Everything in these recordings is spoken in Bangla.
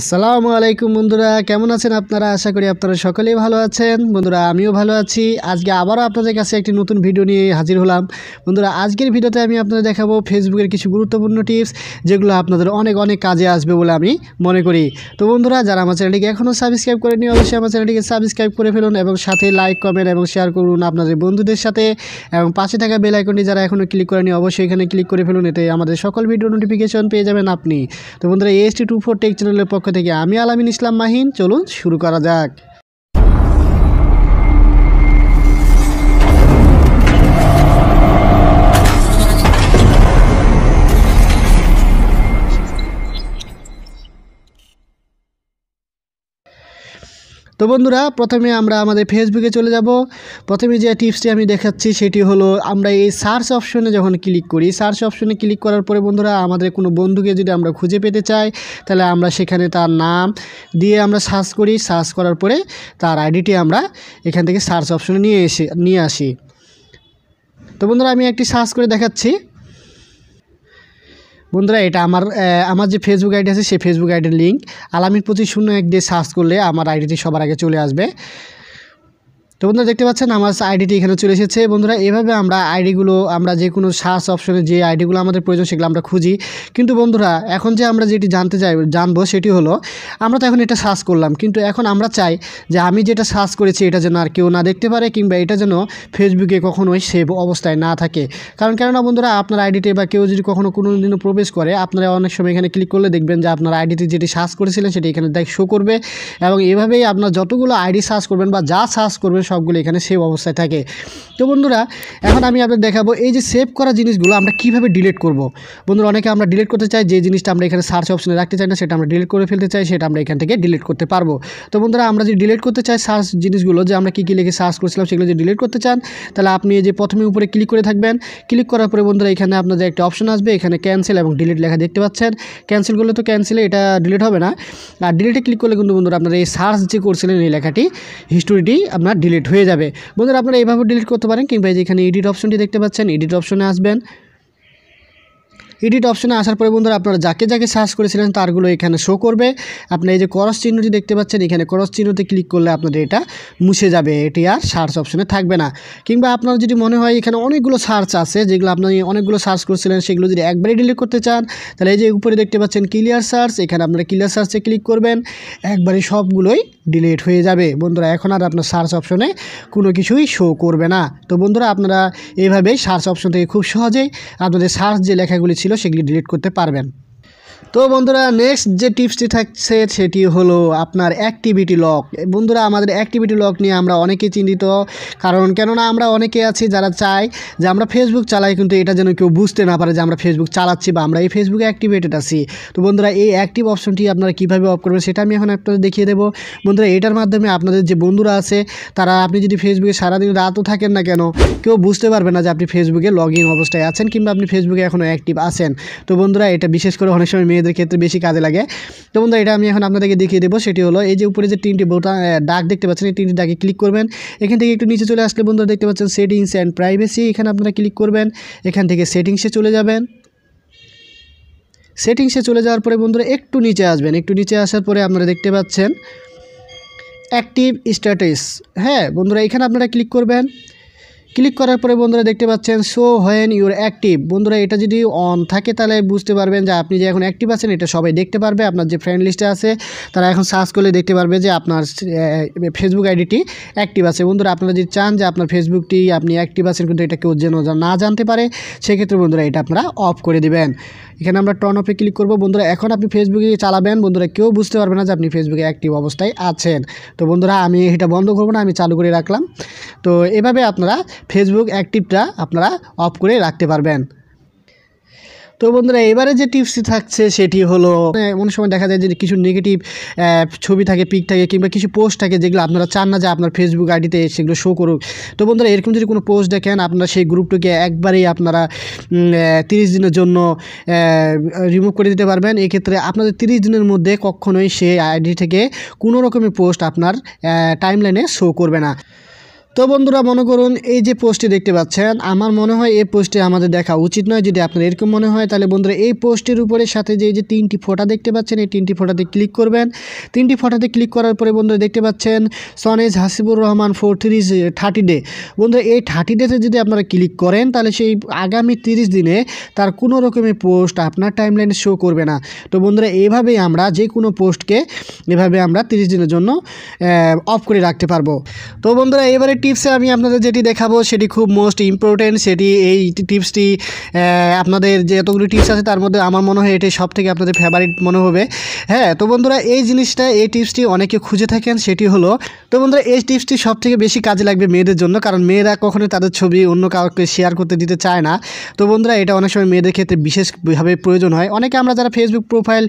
আসসালামু আলাইকুম বন্ধুরা কেমন আছেন আপনারা আশা করি আপনারা সকলেই ভালো আছেন বন্ধুরা আমিও ভালো আছি আজকে আবারও আপনাদের কাছে একটি নতুন ভিডিও নিয়ে হাজির হলাম বন্ধুরা আজকের ভিডিওতে আমি আপনাদের দেখাবো ফেসবুকের কিছু গুরুত্বপূর্ণ টিপস যেগুলো আপনাদের অনেক অনেক কাজে আসবে বলে আমি মনে করি তো বন্ধুরা যারা আমার চ্যানেলটিকে এখনও সাবস্ক্রাইব করেনি অবশ্যই আমার চ্যানেলটিকে সাবস্ক্রাইব করে ফেলুন এবং সাথে লাইক কমেন্ট এবং শেয়ার করুন আপনাদের বন্ধুদের সাথে এবং পাশে থাকা বেল আইকনটি যারা এখনও ক্লিক করেনি অবশ্যই এখানে ক্লিক করে ফেলুন এতে আমাদের সকল ভিডিও নোটিফিকেশন পেয়ে যাবেন আপনি তো বন্ধুরা টি টু ফোর টেক চ্যানেলের পক্ষ থেকে আমি আলামিন ইসলাম মাহিন চলুন শুরু করা যাক তো বন্ধুরা প্রথমে আমরা আমাদের ফেসবুকে চলে যাব প্রথমে যে টিপসটি আমি দেখাচ্ছি সেটি হলো আমরা এই সার্চ অপশনে যখন ক্লিক করি সার্চ অপশনে ক্লিক করার পরে বন্ধুরা আমাদের কোনো বন্ধুকে যদি আমরা খুঁজে পেতে চাই তাহলে আমরা সেখানে তার নাম দিয়ে আমরা সার্চ করি সার্চ করার পরে তার আইডিটি আমরা এখান থেকে সার্চ অপশনে নিয়ে এসে নিয়ে আসি তো বন্ধুরা আমি একটি সার্চ করে দেখাচ্ছি বন্ধুরা এটা আমার আমার যে ফেসবুক আইডি আছে সেই ফেসবুক আইডির লিঙ্ক আলামিন প্রতি শূন্য এক দিয়ে সার্চ করলে আমার আইডিটি সবার আগে চলে আসবে তো বন্ধুরা দেখতে পাচ্ছেন আমার আইডিটি এখানে চলে এসেছে বন্ধুরা এভাবে আমরা আইডিগুলো আমরা যে কোনো সার্চ অপশনে যে আইডিগুলো আমাদের প্রয়োজন সেগুলো আমরা খুঁজি কিন্তু বন্ধুরা এখন যে আমরা যেটি জানতে চাই জানবো সেটি হলো আমরা তো এখন এটা সার্চ করলাম কিন্তু এখন আমরা চাই যে আমি যেটা সার্চ করেছি এটা যেন আর কেউ না দেখতে পারে কিংবা এটা যেন ফেসবুকে কখনোই সেভ অবস্থায় না থাকে কারণ কেননা বন্ধুরা আপনার আইডিটি বা কেউ যদি কখনো কোনো দিনও প্রবেশ করে আপনারা অনেক সময় এখানে ক্লিক করলে দেখবেন যে আপনার আইডিটি যেটি সার্চ করেছিলেন সেটি এখানে দেখ শো করবে এবং এভাবেই আপনার যতগুলো আইডি সার্চ করবেন বা যা সার্চ করবেন সবগুলো এখানে সেভ অবস্থায় থাকে তো বন্ধুরা এখন আমি আপনাদের দেখাবো এই যে সেভ করা জিনিসগুলো আমরা কিভাবে ডিলিট করব বন্ধুরা অনেকে আমরা ডিলিট করতে চাই যে জিনিসটা আমরা এখানে সার্চ অপশনে রাখতে চাই না সেটা আমরা ডিলিট করে ফেলতে চাই সেটা আমরা এখান থেকে ডিলিট করতে পারবো তো বন্ধুরা আমরা যে ডিলিট করতে চাই সার্চ জিনিসগুলো যা আমরা কি কি লিখে সার্চ করেছিলাম সেগুলোকে যদি ডিলিট করতে চান তাহলে আপনি এই যে প্রথমেই উপরে ক্লিক করে থাকবেন ক্লিক করার পরে বন্ধুরা এখানে আপনাদের একটা অপশন আসবে এখানে कैंसिल এবং ডিলিট লেখা দেখতে পাচ্ছেন कैंसिल করলে তো ক্যান্সেল এ এটা ডিলিট হবে না আর ডিলিটে ক্লিক করলে কিন্তু বন্ধুরা আপনার এই সার্চ যে করেছিলেন এই লেখাটি হিস্টরিটি আমরা ডিলিট ডিলিট হয়ে যাবে বন্ধুরা আপনারা এইভাবে ডিলিট করতে পারেন কিংবা যেখানে এডিট অপশনটি দেখতে পাচ্ছেন এডিট অপশনে আসবেন এডিট অপশনে আসার পরে বন্ধুরা আপনারা যাকে যাকে সার্চ করেছিলেন তারগুলো এখানে শো করবে আপনি এই যে করস চিহ্নটি দেখতে পাচ্ছেন এখানে করস চিহ্নতে ক্লিক করলে আপনাদের এটা মুছে যাবে এটি আর সার্চ অপশনে থাকবে না কিংবা আপনার যদি মনে হয় এখানে অনেকগুলো সার্চ আছে যেগুলো আপনি অনেকগুলো সার্চ করেছিলেন সেগুলো যদি একবারে ডিলিট করতে চান তাহলে এই যে উপরে দেখতে পাচ্ছেন ক্লিয়ার সার্চ এখানে আপনারা ক্লিয়ার সার্চে ক্লিক করবেন একবারে সবগুলোই ডিলিট হয়ে যাবে বন্ধুরা এখন আর আপনার সার্চ অপশনে কোনো কিছুই শো করবে না তো বন্ধুরা আপনারা এইভাবেই সার্চ অপশন থেকে খুব সহজেই আপনাদের সার্চ যে লেখাগুলি ছিল সেগুলি ডিলিট করতে পারবেন তো বন্ধুরা নেক্সট যে টিপসটি থাকছে সেটি হলো আপনার অ্যাক্টিভিটি লক বন্ধুরা আমাদের অ্যাক্টিভিটি লক নিয়ে আমরা অনেকেই চিন্তিত কারণ কেননা আমরা অনেকে আছি যারা চাই যে আমরা ফেসবুক চালাই কিন্তু এটা যেন কেউ বুঝতে না পারে যে আমরা ফেসবুক চালাচ্ছি বা আমরা এই ফেসবুকে অ্যাক্টিভেটেড আছি তো বন্ধুরা এই অ্যাক্টিভ অপশনটি আপনারা কীভাবে অফ করবেন সেটা আমি এখন আপনাদের দেখিয়ে দেবো বন্ধুরা এটার মাধ্যমে আপনাদের যে বন্ধুরা আছে তারা আপনি যদি ফেসবুকে সারাদিন রাতও থাকেন না কেন কেউ বুঝতে পারবে না যে আপনি ফেসবুকে লগ ইন অবস্থায় আছেন কিংবা আপনি ফেসবুকে এখনও অ্যাক্টিভ আছেন তো বন্ধুরা এটা বিশেষ করে অনেক সময় মেয়েদের ক্ষেত্রে বেশি কাজে লাগে তো বন্ধু এটা আমি এখন আপনাদেরকে দেখিয়ে দেবো সেটি হলো এই যে উপরে যে তিনটি বোতাম ডাক দেখতে পাচ্ছেন এই তিনটি ডাকে ক্লিক করবেন এখান থেকে একটু নিচে চলে আসলে বন্ধুরা দেখতে পাচ্ছেন সেটিংস অ্যান্ড প্রাইভেসি এখানে আপনারা ক্লিক করবেন এখান থেকে সেটিংসে চলে যাবেন সেটিংসে চলে যাওয়ার পরে বন্ধুরা একটু নিচে আসবেন একটু নিচে আসার পরে আপনারা দেখতে পাচ্ছেন অ্যাক্টিভ স্ট্যাটাস হ্যাঁ বন্ধুরা এখানে আপনারা ক্লিক করবেন ক্লিক করার পরে বন্ধুরা দেখতে পাচ্ছেন শো হোয়েন ইউর অ্যাক্টিভ বন্ধুরা এটা যদি অন থাকে তাহলে বুঝতে পারবেন যে আপনি যে এখন অ্যাক্টিভ আছেন এটা সবাই দেখতে পারবে আপনার যে ফ্রেন্ড লিস্টে আছে তারা এখন সার্চ করলে দেখতে পারবে যে আপনার ফেসবুক আইডিটি অ্যাক্টিভ আছে বন্ধুরা আপনারা যদি চান যে আপনার ফেসবুকটি আপনি অ্যাক্টিভ আছেন কিন্তু এটা কেউ যেন না জানতে পারে সেক্ষেত্রে বন্ধুরা এটা আপনারা অফ করে দিবেন এখানে আমরা টর্ন অফে ক্লিক করব বন্ধুরা এখন আপনি ফেসবুকে চালাবেন বন্ধুরা কেউ বুঝতে পারবে না যে আপনি ফেসবুকে অ্যাক্টিভ অবস্থায় আছেন তো বন্ধুরা আমি এটা বন্ধ করবো না আমি চালু করে রাখলাম তো এভাবে আপনারা ফেসবুক অ্যাক্টিভটা আপনারা অফ করে রাখতে পারবেন তো বন্ধুরা এবারে যে টিপসটি থাকছে সেটি হলো অনেক সময় দেখা যায় যে কিছু নেগেটিভ ছবি থাকে পিক থাকে কিংবা কিছু পোস্ট থাকে যেগুলো আপনারা চান না যে আপনার ফেসবুক আইডিতে সেগুলো শো করুক তো বন্ধুরা এরকম যদি কোনো পোস্ট দেখেন আপনারা সেই গ্রুপটিকে একবারেই আপনারা তিরিশ দিনের জন্য রিমুভ করে দিতে পারবেন এক্ষেত্রে আপনাদের তিরিশ দিনের মধ্যে কখনোই সেই আইডি থেকে কোনো রকমের পোস্ট আপনার টাইম লাইনে শো করবে না তো বন্ধুরা মনে করুন এই যে পোস্টটি দেখতে পাচ্ছেন আমার মনে হয় এই পোস্টে আমাদের দেখা উচিত নয় যদি আপনার এরকম মনে হয় তাহলে বন্ধুরা এই পোস্টের উপরে সাথে যে এই যে তিনটি ফোটা দেখতে পাচ্ছেন এই তিনটি ফোটাতে ক্লিক করবেন তিনটি ফোটাতে ক্লিক করার পরে বন্ধুরা দেখতে পাচ্ছেন সনেজ Hasibur Rahman four threes thirty day বন্ধুরা এই থার্টি ডেতে যদি আপনারা ক্লিক করেন তাহলে সেই আগামী তিরিশ দিনে তার কোনো রকমের পোস্ট আপনার টাইমলাইনে শো করবে না তো বন্ধুরা এভাবেই আমরা যে কোনো পোস্টকে এভাবে আমরা তিরিশ দিনের জন্য অফ করে রাখতে পারবো তো বন্ধুরা এবারে টিপসে আমি আপনাদের যেটি দেখাবো সেটি খুব মোস্ট ইম্পর্টেন্ট সেটি এই টিপসটি আপনাদের যতগুলি টিপস আছে তার মধ্যে আমার মনে হয় এটি সব থেকে আপনাদের ফেভারিট মনে হবে হ্যাঁ তো বন্ধুরা এই জিনিসটা এই টিপসটি অনেকে খুঁজে থাকেন সেটি হলো তো বন্ধুরা এই টিপসটি সব থেকে বেশি কাজে লাগবে মেয়েদের জন্য কারণ মেয়েরা কখনোই তাদের ছবি অন্য কাউকে শেয়ার করতে দিতে চায় না তো বন্ধুরা এটা অনেক সময় মেয়েদের ক্ষেত্রে বিশেষভাবে প্রয়োজন হয় অনেকে আমরা যারা ফেসবুক প্রোফাইল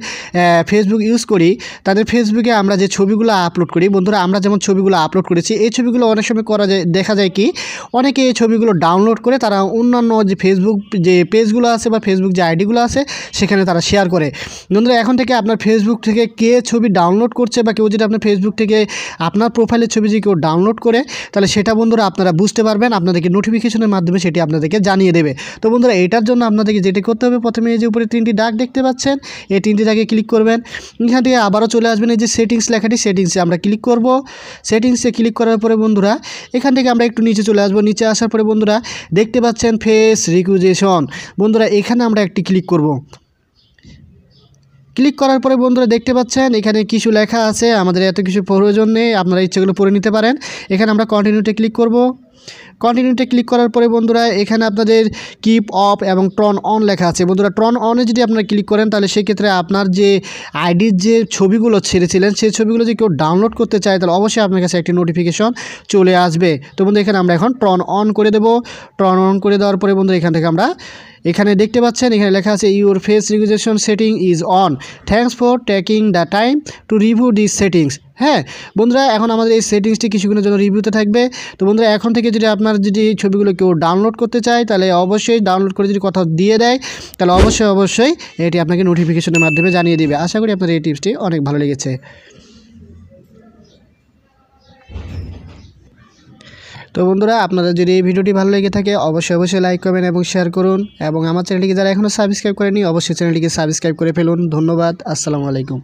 ফেসবুক ইউজ করি তাদের ফেসবুকে আমরা যে ছবিগুলো আপলোড করি বন্ধুরা আমরা যেমন ছবিগুলো আপলোড করেছি এই ছবিগুলো অনেক সময় করা করা যায় দেখা যায় কি অনেকে এই ছবিগুলো ডাউনলোড করে তারা অন্যান্য যে ফেসবুক যে পেজগুলো আছে বা ফেসবুক যে আইডিগুলো আছে সেখানে তারা শেয়ার করে বন্ধুরা এখন থেকে আপনার ফেসবুক থেকে কে ছবি ডাউনলোড করছে বা কেউ যদি আপনার ফেসবুক থেকে আপনার প্রোফাইলের ছবি যদি কেউ ডাউনলোড করে তাহলে সেটা বন্ধুরা আপনারা বুঝতে পারবেন আপনাদেরকে নোটিফিকেশনের মাধ্যমে সেটি আপনাদেরকে জানিয়ে দেবে তো বন্ধুরা এটার জন্য আপনাদেরকে যেটি করতে হবে প্রথমে এই যে উপরে তিনটি ডাক দেখতে পাচ্ছেন এই তিনটি ডাকে ক্লিক করবেন এখান থেকে আবারও চলে আসবেন এই যে সেটিংস লেখাটি সেটিংসে আমরা ক্লিক করব সেটিংসে ক্লিক করার পরে বন্ধুরা এখান থেকে আমরা একটু নিচে চলে আসবো নিচে আসার পরে বন্ধুরা দেখতে পাচ্ছেন ফেস রিকুইজেশন বন্ধুরা এখানে আমরা একটি ক্লিক করব। ক্লিক করার পরে বন্ধুরা দেখতে পাচ্ছেন এখানে কিছু লেখা আছে আমাদের এত কিছু প্রয়োজন নেই আপনারা ইচ্ছেগুলো পড়ে নিতে পারেন এখানে আমরা কন্টিনিউতে ক্লিক করব কন্টিনিউতে ক্লিক করার পরে বন্ধুরা এখানে আপনাদের কিপ অফ এবং টন অন লেখা আছে বন্ধুরা টন অনে যদি আপনারা ক্লিক করেন তাহলে সেক্ষেত্রে আপনার যে আইডির যে ছবিগুলো ছেড়েছিলেন সেই ছবিগুলো যদি কেউ ডাউনলোড করতে চায় তাহলে অবশ্যই আপনার কাছে একটি নোটিফিকেশন চলে আসবে তো বন্ধু এখানে আমরা এখন টন অন করে দেবো টন অন করে দেওয়ার পরে বন্ধুরা এখান থেকে আমরা এখানে দেখতে পাচ্ছেন এখানে লেখা আছে your face recognition setting is on thanks for taking the time to review this settings হ্যাঁ বন্ধুরা এখন আমাদের এই সেটিংসটি কিছুক্ষণের জন্য রিভিউতে থাকবে তো বন্ধুরা এখন থেকে যদি আপনার যদি এই ছবিগুলো কেউ ডাউনলোড করতে চায় তাহলে অবশ্যই ডাউনলোড করে যদি কোথাও দিয়ে দেয় তাহলে অবশ্যই অবশ্যই এটি আপনাকে নোটিফিকেশনের মাধ্যমে জানিয়ে দেবে আশা করি আপনার এই টিপসটি অনেক ভালো লেগেছে তো বন্ধুরা আপনারা যদি এই ভিডিওটি ভালো লেগে থাকে অবশ্যই অবশ্যই লাইক করবেন এবং শেয়ার করুন এবং আমার চ্যানেলটিকে যারা এখনও সাবস্ক্রাইব করেনি অবশ্যই চ্যানেলটিকে সাবস্ক্রাইব করে ফেলুন ধন্যবাদ আসসালামু আলাইকুম